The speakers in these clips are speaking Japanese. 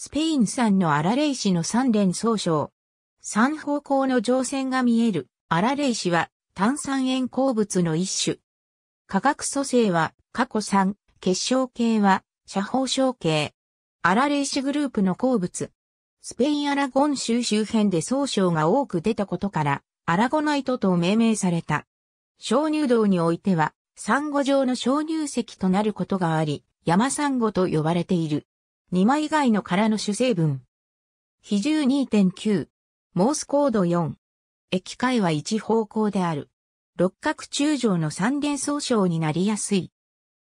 スペイン産のアラレイシの三連総称。三方向の乗船が見えるアラレイシは炭酸塩鉱物の一種。化学組成は過去3、結晶系は斜方晶系。アラレイシグループの鉱物。スペインアラゴン州周辺で総称が多く出たことから、アラゴナイトと命名された。鍾乳洞においては、サンゴ状の鍾乳石となることがあり、山サンゴと呼ばれている。2枚以外の殻の主成分。比重2.9。モースコード4。液解は一方向である。六角柱状の三連相称になりやすい。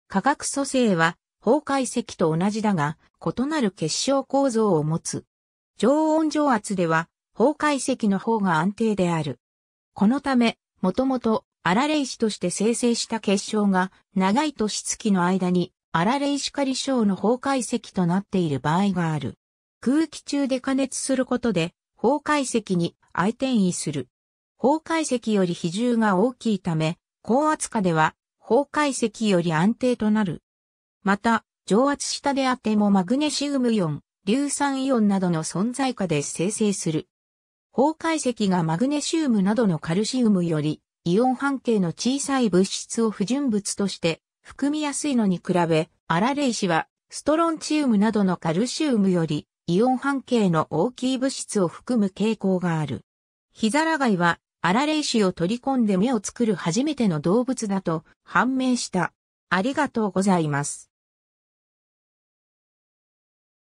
化学組成は、崩壊石と同じだが、異なる結晶構造を持つ。常温常圧では、崩壊石の方が安定である。このため、もともと、アラレイとして生成した結晶が、長い年月の間に粗冷子仮症の崩壊石となっている場合がある。空気中で加熱することで、崩壊石に相転移する。崩壊石より比重が大きいため、高圧下では崩壊石より安定となる。また、上圧下であってもマグネシウムイオン、硫酸イオンなどの存在下で生成する。崩壊石がマグネシウムなどのカルシウムよりイオン半径の小さい物質を不純物として含みやすいのに比べ、アラレイ氏は、ストロンチウムなどのカルシウムより、イオン半径の大きい物質を含む傾向がある。ヒザラガイは、アラレイシを取り込んで目を作る初めての動物だと判明した。ありがとうございます。